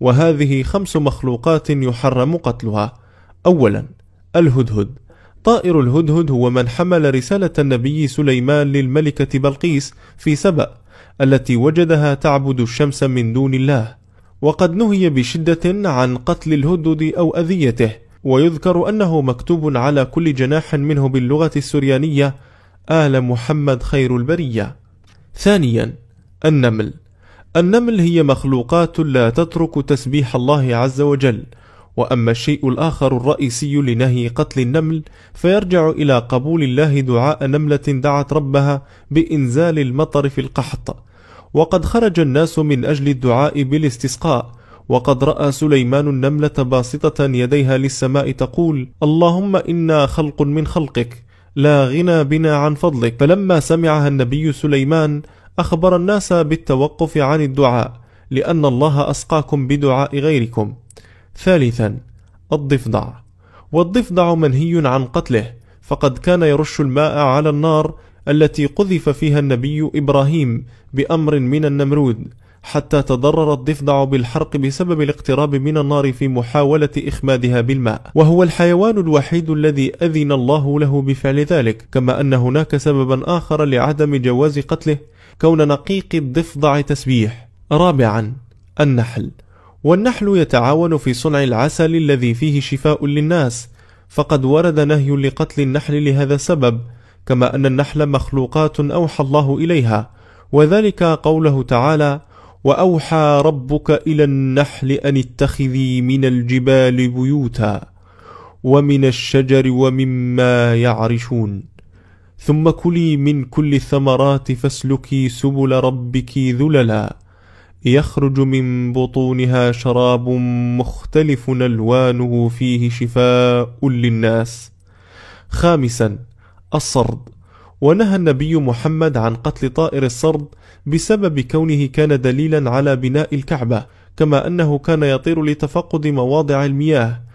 وهذه خمس مخلوقات يحرم قتلها أولا الهدهد طائر الهدهد هو من حمل رسالة النبي سليمان للملكة بلقيس في سبأ التي وجدها تعبد الشمس من دون الله وقد نهي بشدة عن قتل الهدهد أو أذيته ويذكر أنه مكتوب على كل جناح منه باللغة السريانية آل محمد خير البرية ثانيا النمل النمل هي مخلوقات لا تترك تسبيح الله عز وجل واما الشيء الاخر الرئيسي لنهي قتل النمل فيرجع الى قبول الله دعاء نمله دعت ربها بانزال المطر في القحط وقد خرج الناس من اجل الدعاء بالاستسقاء وقد راى سليمان النمله باسطه يديها للسماء تقول اللهم انا خلق من خلقك لا غنى بنا عن فضلك فلما سمعها النبي سليمان أخبر الناس بالتوقف عن الدعاء لأن الله أسقاكم بدعاء غيركم. ثالثا الضفدع والضفدع منهي عن قتله فقد كان يرش الماء على النار التي قذف فيها النبي إبراهيم بأمر من النمرود حتى تضرر الضفدع بالحرق بسبب الاقتراب من النار في محاولة إخمادها بالماء وهو الحيوان الوحيد الذي أذن الله له بفعل ذلك كما أن هناك سببا آخر لعدم جواز قتله كون نقيق الضفدع تسبيح رابعا النحل والنحل يتعاون في صنع العسل الذي فيه شفاء للناس فقد ورد نهي لقتل النحل لهذا السبب كما أن النحل مخلوقات أوحى الله إليها وذلك قوله تعالى واوحى ربك الى النحل ان اتخذي من الجبال بيوتا ومن الشجر ومما يعرشون ثم كلي من كل الثمرات فاسلكي سبل ربك ذللا يخرج من بطونها شراب مختلف الوانه فيه شفاء للناس خامسا الصرد ونهى النبي محمد عن قتل طائر الصرد بسبب كونه كان دليلا على بناء الكعبة كما أنه كان يطير لتفقد مواضع المياه